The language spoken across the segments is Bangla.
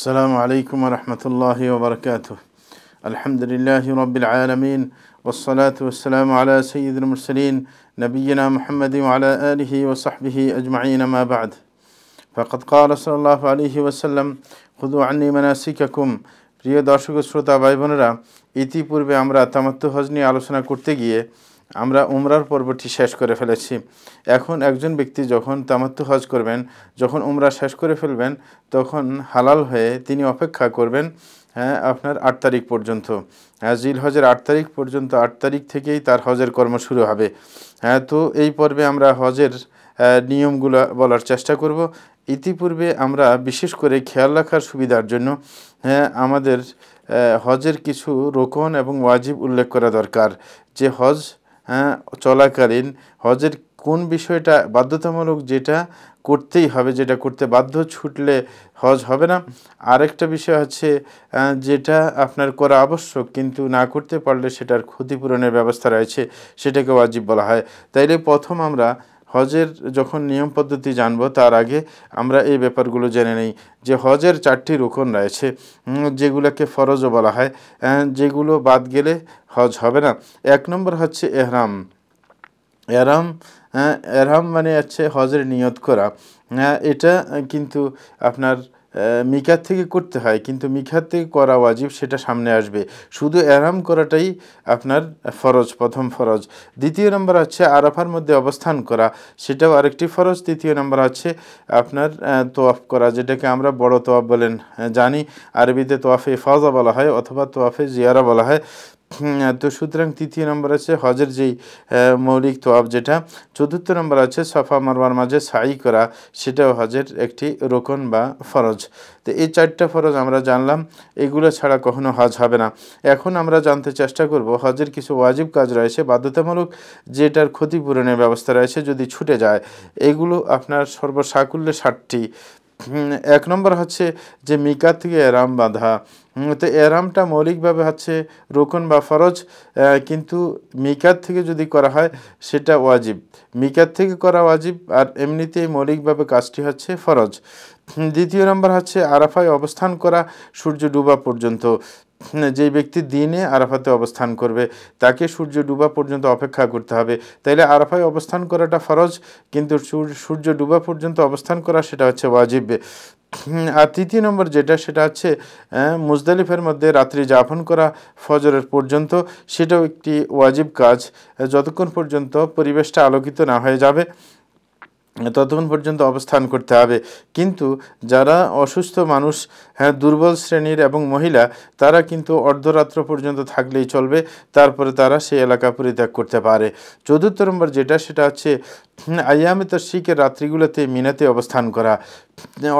السلام عليكم ورحمة الله وبركاته الحمد لله رب العالمين والصلاة والسلام على سيد المرسلين نبينا محمد وعلى آله وصحبه أجمعين ما بعد فقد قال صلى الله عليه وسلم خذوا عني مناسككم প্রিয় দর্শক শ্রোতা ভাই বোনেরা ইতিপূর্বে আমরা তামাত্ম হজ নিয়ে আলোচনা করতে গিয়ে আমরা উমরার পর্বটি শেষ করে ফেলেছি এখন একজন ব্যক্তি যখন তামাত্তু হজ করবেন যখন উমরা শেষ করে ফেলবেন তখন হালাল হয়ে তিনি অপেক্ষা করবেন হ্যাঁ আপনার আট তারিখ পর্যন্ত হ্যাঁ জিল হজের আট তারিখ পর্যন্ত আট তারিখ থেকেই তার হজের কর্ম শুরু হবে হ্যাঁ তো এই পর্বে আমরা হজের নিয়মগুলো বলার চেষ্টা করব ইতিপূর্বে আমরা বিশেষ করে খেয়াল রাখার সুবিধার জন্য হ্যাঁ আমাদের হজের কিছু রোকন এবং ওয়াজিব উল্লেখ করা দরকার যে হজ হ্যাঁ, চলাকালীন হজের কোন বিষয়টা বাধ্যতামূলক যেটা করতেই হবে যেটা করতে বাধ্য ছুটলে হজ হবে না আরেকটা বিষয় হচ্ছে যেটা আপনার করা আবশ্যক কিন্তু না করতে পারলে সেটার ক্ষতিপূরণের ব্যবস্থা রয়েছে সেটাকে ওয়াজিব বলা হয় তাইলে প্রথম আমরা হজের যখন নিয়ম পদ্ধতি জানবো তার আগে আমরা এই ব্যাপারগুলো জেনে নেই যে হজের চারটি রোকন রয়েছে যেগুলোকে ফরজও বলা হয় যেগুলো বাদ গেলে হজ হবে না এক নম্বর হচ্ছে এহরাম এহরাম এহরাম মানে হচ্ছে হজের নিয়ত করা এটা কিন্তু আপনার মিখাত থেকে করতে হয় কিন্তু মিখাত থেকে করা ওয়াজিব সেটা সামনে আসবে শুধু এরাম করাটাই আপনার ফরজ প্রথম ফরজ দ্বিতীয় নম্বর হচ্ছে আরাফার মধ্যে অবস্থান করা সেটাও আরেকটি ফরজ তৃতীয় নম্বর হচ্ছে আপনার তোয়াফ করা যেটাকে আমরা বড় তোয়াফ বলেন জানি আরবিতে তোয়াফে ফাজা বলা হয় অথবা তোয়াফে জিয়ারা বলা হয় তো সুতরাং তৃতীয় নম্বর আছে হজের যেই মৌলিক তোয়াব যেটা চতুর্থ নম্বর আছে সফা মারবার মাঝে সাই করা সেটাও হজের একটি রোকন বা ফরজ তো এই চারটা ফরজ আমরা জানলাম এগুলো ছাড়া কখনো হজ হবে না এখন আমরা জানতে চেষ্টা করব হজের কিছু ওয়াজিব কাজ রয়েছে বাধ্যতামূলক যেটার ক্ষতিপূরণের ব্যবস্থা রয়েছে যদি ছুটে যায় এগুলো আপনার সর্বসাকুল্যে ষাটটি এক নম্বর হচ্ছে যে মিকাত থেকে এরাম বাঁধা তো এরামটা মৌলিকভাবে হচ্ছে রোকন বা ফরজ কিন্তু মিকাত থেকে যদি করা হয় সেটা ওয়াজিব মিকাত থেকে করা ওয়াজিব আর এমনিতেই মৌলিকভাবে কাজটি হচ্ছে ফরজ দ্বিতীয় নম্বর হচ্ছে আরাফায় অবস্থান করা সূর্য ডুবা পর্যন্ত যে ব্যক্তি দিনে আরাফাতে অবস্থান করবে তাকে সূর্য ডুবা পর্যন্ত অপেক্ষা করতে হবে তাইলে আরাফায় অবস্থান করাটা ফরজ কিন্তু সূর্য ডুবা পর্যন্ত অবস্থান করা সেটা হচ্ছে ওয়াজিব আর তৃতীয় নম্বর যেটা সেটা হচ্ছে মুজদালিফের মধ্যে রাত্রি যাপন করা ফজরের পর্যন্ত সেটাও একটি ওয়াজিব কাজ যতক্ষণ পর্যন্ত পরিবেশটা আলোকিত না হয়ে যাবে ততক্ষণ পর্যন্ত অবস্থান করতে হবে কিন্তু যারা অসুস্থ মানুষ হ্যাঁ দুর্বল শ্রেণীর এবং মহিলা তারা কিন্তু অর্ধরাত্র পর্যন্ত থাকলেই চলবে তারপরে তারা সেই এলাকা পরিত্যাগ করতে পারে চতুর্থ নম্বর যেটা সেটা হচ্ছে আয়ামে শিখের রাত্রিগুলোতে মিনাতে অবস্থান করা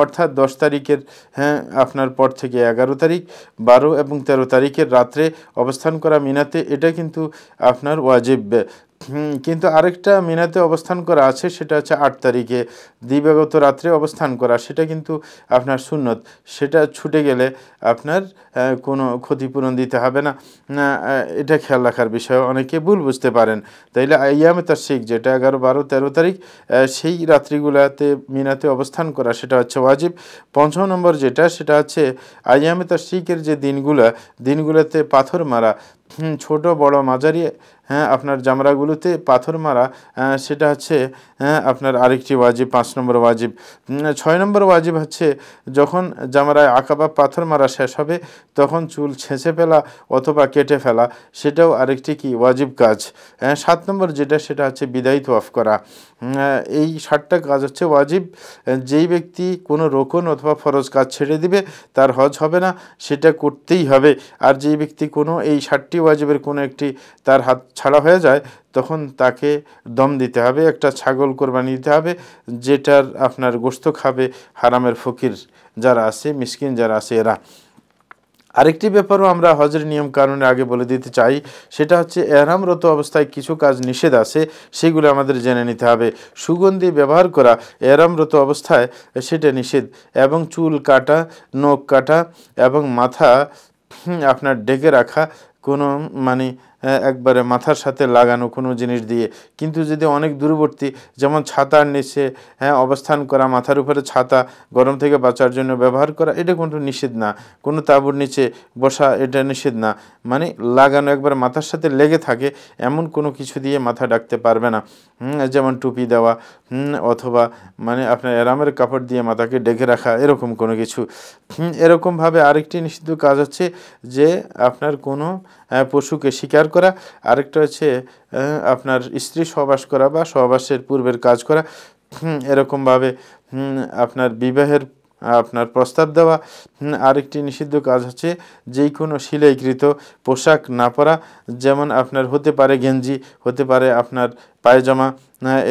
অর্থাৎ দশ তারিখের হ্যাঁ আপনার পর থেকে এগারো তারিখ বারো এবং ১৩ তারিখের রাত্রে অবস্থান করা মিনাতে এটা কিন্তু আপনার ওয়াজিব কিন্তু আরেকটা মিনাতে অবস্থান করা আছে সেটা হচ্ছে আট তারিখে দিবাগত রাত্রে অবস্থান করা সেটা কিন্তু আপনার সুন্নত সেটা ছুটে গেলে আপনার কোনো ক্ষতিপূরণ দিতে হবে না এটা খেয়াল রাখার বিষয় অনেকে ভুল বুঝতে পারেন তাইলে ইয়ামে তার শিখ যেটা এগারো বারো তেরো তারিখ সেই রাত্রিগুলাতে মিনাতে অবস্থান করা সেটা হচ্ছে ওয়াজিব পঞ্চম নম্বর যেটা সেটা হচ্ছে আইয়ামে তার শিখের যে দিনগুলা দিনগুলোতে পাথর মারা ছোট বড় মাঝারি হ্যাঁ আপনার জামরাগুলোতে পাথর মারা হ্যাঁ, সেটা হচ্ছে হ্যাঁ, আপনার আরেকটি ওয়াজিব পাঁচ নম্বর ওয়াজিব ছয় নম্বর ওয়াজিব হচ্ছে যখন জামরায় আঁকা বা পাথর মারা শেষ হবে তখন চুল ছেঁচে ফেলা অথবা কেটে ফেলা সেটাও আরেকটি কি ওয়াজিব কাজ হ্যাঁ সাত নম্বর যেটা সেটা হচ্ছে বিদায়িত অফ করা এই ষাটটা কাজ হচ্ছে ওয়াজিব যেই ব্যক্তি কোনো রোকন অথবা ফরজ কাজ ছেড়ে দিবে তার হজ হবে না সেটা করতেই হবে আর যেই ব্যক্তি কোনো এই ষাটটি ওয়াজিবের কোনো একটি তার হাত ছাড়া হয়ে যায় তখন তাকে দম দিতে হবে একটা ছাগল কোরবানি দিতে হবে যেটার আপনার গোস্ত খাবে হারামের ফকির যারা আছে মিসকিন যারা আছে এরা আরেকটি ব্যাপারও আমরা হজের নিয়ম কানুনে আগে বলে দিতে চাই সেটা হচ্ছে এহরামরত অবস্থায় কিছু কাজ নিষেধ আছে সেগুলো আমাদের জেনে নিতে হবে সুগন্ধি ব্যবহার করা এহরামরত অবস্থায় সেটা নিষেধ এবং চুল কাটা নখ কাটা এবং মাথা আপনার ডেকে রাখা কোনো মানে হ্যাঁ, একবারে মাথার সাথে লাগানো কোনো জিনিস দিয়ে কিন্তু যদি অনেক দূরবর্তী যেমন ছাতার নিচে হ্যাঁ অবস্থান করা মাথার উপরে ছাতা গরম থেকে বাঁচার জন্য ব্যবহার করা এটা কোনো নিষেধ না কোনো তাঁবুর নিচে বসা এটা নিষেধ না মানে লাগানো একবার মাথার সাথে লেগে থাকে এমন কোনো কিছু দিয়ে মাথা ডাকতে পারবে না যেমন টুপি দেওয়া অথবা মানে আপনার এরামের কাপড় দিয়ে মাথাকে ডেকে রাখা এরকম কোনো কিছু এরকমভাবে আরেকটি নিষিদ্ধ কাজ হচ্ছে যে আপনার কোনো হ্যাঁ, পশুকে শিকার করা আরেকটা হচ্ছে আপনার স্ত্রী সহবাস করা বা সহবাসের পূর্বের কাজ করা এরকমভাবে আপনার বিবাহের আপনার প্রস্তাব দেওয়া আরেকটি নিষিদ্ধ কাজ হচ্ছে যে কোনো সিলাইকৃত পোশাক না পরা যেমন আপনার হতে পারে গেঞ্জি হতে পারে আপনার পায়জামা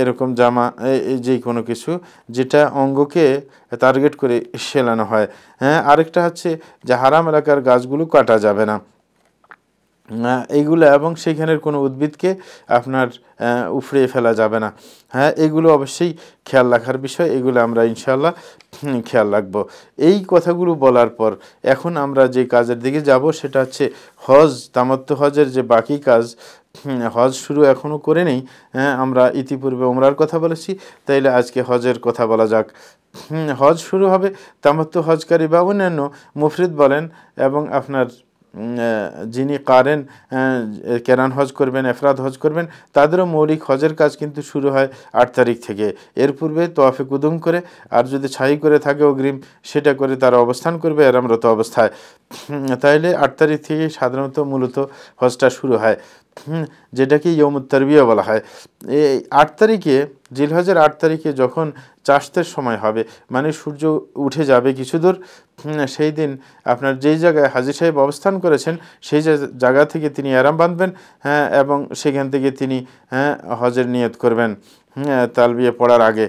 এরকম জামা যে কোনো কিছু যেটা অঙ্গকে টার্গেট করে সেলানো হয় হ্যাঁ আরেকটা হচ্ছে যে হারাম এলাকার গাছগুলো কাটা যাবে না এইগুলো এবং সেখানের কোনো উদ্ভিদকে আপনার উফড়িয়ে ফেলা যাবে না হ্যাঁ এগুলো অবশ্যই খেয়াল রাখার বিষয় এগুলো আমরা ইনশাল্লাহ খেয়াল রাখব এই কথাগুলো বলার পর এখন আমরা যে কাজের দিকে যাব সেটা হচ্ছে হজ তামাত্ম হজের যে বাকি কাজ হজ শুরু এখনও করে নেই হ্যাঁ আমরা ইতিপূর্বে ওমরার কথা বলেছি তাইলে আজকে হজের কথা বলা যাক হজ শুরু হবে তামাত্ম হজকারী বা অন্যান্য মুফরিদ বলেন এবং আপনার যিনি কারেন কেরান হজ করবেন এফরাদ হজ করবেন তাদেরও মৌলিক হজের কাজ কিন্তু শুরু হয় আট তারিখ থেকে এর পূর্বে তোয়াফে কুদুম করে আর যদি ছাই করে থাকে অগ্রিম সেটা করে তারা অবস্থান করবে এরামরত অবস্থায় তাইলে আট তারিখ থেকে সাধারণত মূলত হজটা শুরু হয় যেটাকে ইয়মুদ তরবিয়া বলা হয় এই আট তারিখে জিলহজের আট তারিখে যখন চাষতের সময় হবে মানে সূর্য উঠে যাবে কিছু দূর সেই দিন আপনার যেই জায়গায় হাজির সাহেব অবস্থান করেছেন সেই জায়গা থেকে তিনি আরাম বাঁধবেন হ্যাঁ এবং সেখান থেকে তিনি হ্যাঁ হজের নিয়ত করবেন হ্যাঁ তালবিয়া পড়ার আগে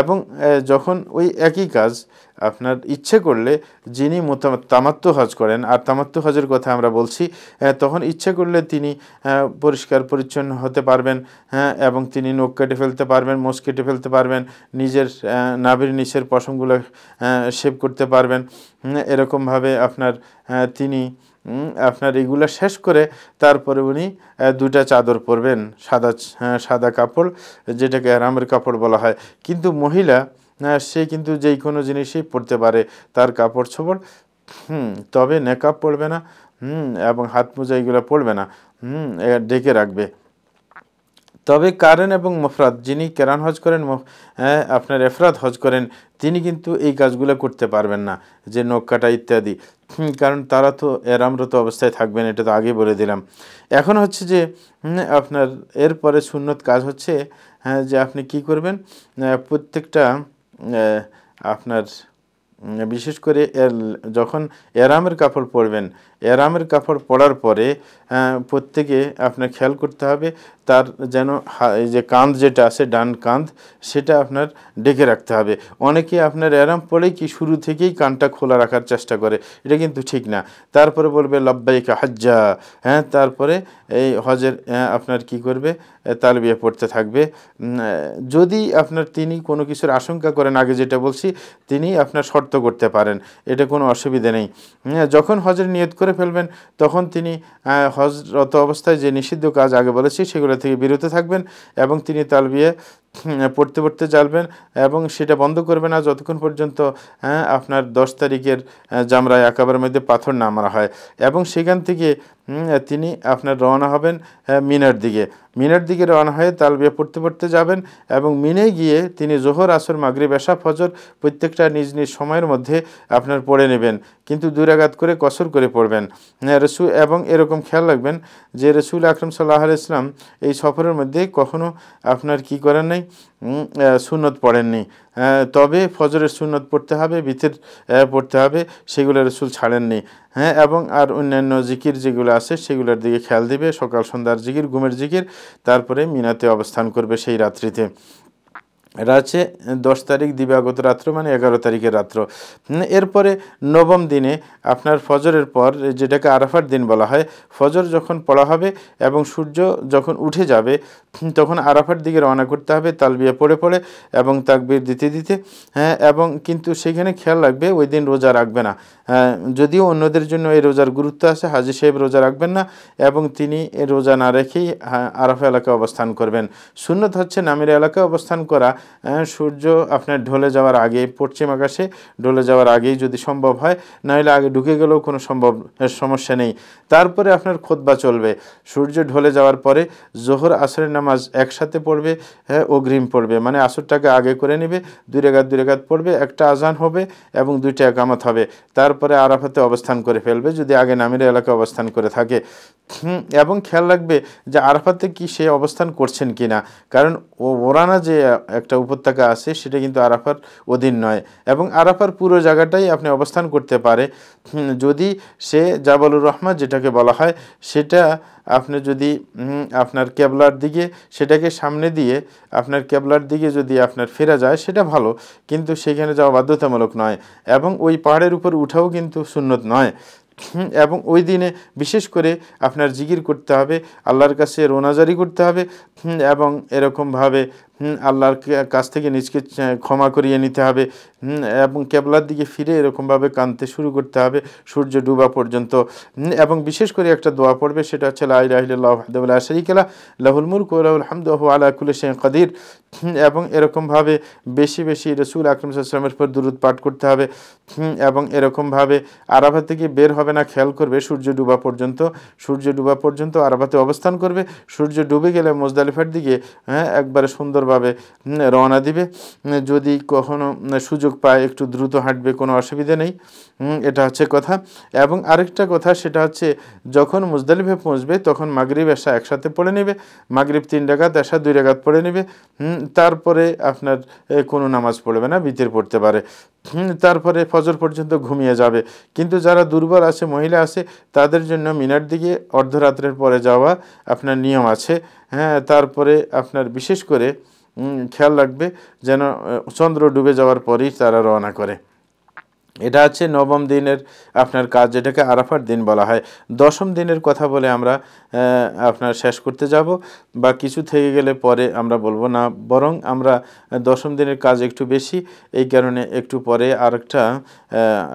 এবং যখন ওই একই কাজ আপনার ইচ্ছে করলে যিনি তামাত্ম হজ করেন আর তামাত্ম হজের কথা আমরা বলছি তখন ইচ্ছে করলে তিনি পরিষ্কার পরিচ্ছন্ন হতে পারবেন হ্যাঁ এবং তিনি নোখ কেটে ফেলতে পারবেন মোষ কেটে ফেলতে পারবেন নিজের নাভির নিচের পশমগুলো শেভ করতে পারবেন এরকমভাবে আপনার তিনি আপনার এগুলা শেষ করে তারপরে উনি দুটা চাদর পরবেন সাদা সাদা কাপড় যেটাকে আরামের কাপড় বলা হয় কিন্তু মহিলা সে কিন্তু যে কোনো জিনিসই পরতে পারে তার কাপড় ছোপড় হুম তবে নেকাপ পড়বে না হুম এবং হাত মোজা এগুলো পড়বে না হুম ডেকে রাখবে তবে কারেন এবং মফরাত যিনি কেরান হজ করেন আপনার এফরাত হজ করেন তিনি কিন্তু এই কাজগুলো করতে পারবেন না যে নৌকাটা ইত্যাদি কারণ তারা তো এরামরত অবস্থায় থাকবেন এটা তো আগে বলে দিলাম এখন হচ্ছে যে আপনার এরপরে সুন্নত কাজ হচ্ছে হ্যাঁ যে আপনি কি করবেন প্রত্যেকটা আপনার বিশেষ করে যখন এরামের কাপড় পরবেন এরামের কাপড় পরার পরে প্রত্যেকে আপনার খেয়াল করতে হবে তার যেন যে কাঁধ যেটা আছে ডান কাঁধ সেটা আপনার ডেকে রাখতে হবে অনেকে আপনার এরাম পড়ে কি শুরু থেকেই কানটা খোলা রাখার চেষ্টা করে এটা কিন্তু ঠিক না তারপরে বলবে লব্বাইকা হাজ্জা হ্যাঁ তারপরে এই হজের আপনার কি করবে তাল বিয়ে পড়তে থাকবে যদি আপনার তিনি কোনো কিছুর আশঙ্কা করেন আগে যেটা বলছি তিনি আপনার শর্ত করতে পারেন এটা কোনো অসুবিধা নেই যখন হজের নিয়ত করে ফেলবেন তখন তিনি হজরত অবস্থায় যে নিষিদ্ধ কাজ আগে বলেছি সেগুলো থেকে বিরত থাকবেন এবং তিনি তালবিয়ে হ্যাঁ, পড়তে পড়তে চালবেন এবং সেটা বন্ধ করবে না যতক্ষণ পর্যন্ত হ্যাঁ, আপনার দশ তারিখের হ্যাঁ, জামরায় একাবারের মধ্যে পাথর নামারা হয় এবং সেখান থেকে তিনি আপনার রওনা হবেন মিনার দিকে মিনার দিকে রওনা হয়ে তালবিয়া পড়তে পড়তে যাবেন এবং মিনে গিয়ে তিনি জোহর আসর মাগরিব এশা ফজর প্রত্যেকটা নিজ নিজ সময়ের মধ্যে আপনার পড়ে নেবেন কিন্তু দুরাঘাত করে কসর করে পড়বেন রসু এবং এরকম খেয়াল রাখবেন যে রসুল আকরম সাল্লাহ ইসলাম এই সফরের মধ্যে কখনো আপনার কি করেন নাই সুনত পড়েননি তবে ফজরের সুনত পড়তে হবে ভিতের পড়তে হবে সেগুলো রসুল ছাড়েননি হ্যাঁ এবং আর অন্যান্য জিকির যেগুলো আছে সেগুলোর দিকে খেয়াল দিবে সকাল সন্ধ্যার জিকির ঘুমের জিকির তারপরে মিনাতে অবস্থান করবে সেই রাত্রিতে এটা আছে দশ তারিখ দিবাগত রাত্র মানে এগারো তারিখের রাত্র এরপরে নবম দিনে আপনার ফজরের পর যেটাকে আরাফার দিন বলা হয় ফজর যখন পড়া হবে এবং সূর্য যখন উঠে যাবে তখন আরাফার দিকে রওনা করতে হবে তালবিয়া পড়ে পড়ে এবং তাকবির দিতে দিতে হ্যাঁ এবং কিন্তু সেখানে খেয়াল রাখবে ওই দিন রোজা রাখবে না হ্যাঁ, যদিও অন্যদের জন্য এই রোজার গুরুত্ব আছে হাজি সাহেব রোজা রাখবেন না এবং তিনি রোজা না রেখেই হ্যাঁ, আরাফা এলাকায় অবস্থান করবেন শূন্যত হচ্ছে নামের এলাকায় অবস্থান করা হ্যাঁ, সূর্য আপনার ঢলে যাওয়ার আগে পশ্চিম আকাশে ঢলে যাওয়ার আগেই যদি সম্ভব হয় নাহলে আগে ঢুকে গেলেও কোনো সম্ভব সমস্যা নেই তারপরে আপনার খোদবা চলবে সূর্য ঢলে যাওয়ার পরে জোহর আসরের নামাজ একসাথে পড়বে হ্যাঁ অগ্রিম পড়বে মানে আসরটাকে আগে করে নেবে দুই রেগাত দুই রেগাত পড়বে একটা আজান হবে এবং দুইটা একামত হবে তারপরে আরাফাতে অবস্থান করে ফেলবে যদি আগে নামের এলাকায় অবস্থান করে থাকে এবং খেয়াল রাখবে যে আরাফাতে কি সে অবস্থান করছেন কিনা কারণ ওরানা যে একটা উপত্যকা আছে সেটা কিন্তু আরাফার অধীন নয় এবং আরাফার পুরো জায়গাটাই আপনি অবস্থান করতে পারে যদি সে জাবালুর রহমান যেটাকে বলা হয় সেটা আপনি যদি আপনার কেবলার দিকে সেটাকে সামনে দিয়ে আপনার কেবলার দিকে যদি আপনার ফেরা যায় সেটা ভালো কিন্তু সেখানে যাওয়া বাধ্যতামূলক নয় এবং ওই পাহাড়ের উপর উঠাও কিন্তু সুন্নত নয় এবং ওই দিনে বিশেষ করে আপনার জিগির করতে হবে আল্লাহর কাছে রোনাজারি করতে হবে এবং এরকমভাবে আল্লাহর কাছ থেকে নিজকে ক্ষমা করিয়ে নিতে হবে এবং কেবলার দিকে ফিরে এরকমভাবে কানতে শুরু করতে হবে সূর্য ডুবা পর্যন্ত এবং বিশেষ করে একটা দোয়া পড়বে সেটা হচ্ছে লাই লাহিল্লাহদুল্লাহ শরিকেলা লাহুল মুরক লাহুল হামদ আলাকুল শেখ কাদির এবং এরকমভাবে বেশি বেশি রসুল আকরম সাল্লামের পর দূরত পাঠ করতে হবে এবং এরকমভাবে আরাভা থেকে বের হবে না খেয়াল করবে সূর্য ডুবা পর্যন্ত সূর্য ডুবা পর্যন্ত আরাভাতে অবস্থান করবে সূর্য ডুবে গেলে মোজদালিফার দিকে হ্যাঁ একবারে সুন্দর সুন্দরভাবে রওনা দিবে যদি কখনো সুযোগ পায় একটু দ্রুত হাঁটবে কোনো অসুবিধে নেই এটা হচ্ছে কথা এবং আরেকটা কথা সেটা হচ্ছে যখন মুজদালিফে পৌঁছবে তখন মাগরিব এসা একসাথে পড়ে নেবে মাগরিব তিন ডাকাত এসা দুই ডাকাত পড়ে নেবে তারপরে আপনার কোনো নামাজ পড়বে না বিতের পড়তে পারে তারপরে ফজর পর্যন্ত ঘুমিয়ে যাবে কিন্তু যারা দুর্বল আছে মহিলা আছে তাদের জন্য মিনার দিকে অর্ধরাত্রের পরে যাওয়া আপনার নিয়ম আছে হ্যাঁ তারপরে আপনার বিশেষ করে খেয়াল রাখবে যেন চন্দ্র ডুবে যাওয়ার পরেই তারা রওনা করে এটা আছে নবম দিনের আপনার কাজ যেটাকে আরাফার দিন বলা হয় দশম দিনের কথা বলে আমরা আপনার শেষ করতে যাব বা কিছু থেকে গেলে পরে আমরা বলবো না বরং আমরা দশম দিনের কাজ একটু বেশি এই কারণে একটু পরে আরেকটা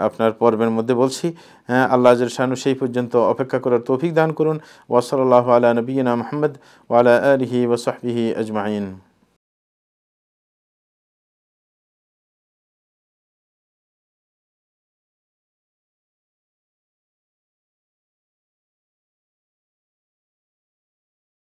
আপনার পর্বের মধ্যে বলছি হ্যাঁ, আল্লাহ শানু সেই পর্যন্ত অপেক্ষা করার তৌফিক দান করুন ওয়াসাল আলা নবীনা মোহাম্মদ ওয়ালা আলহি ওসাহবিহি আজমাইন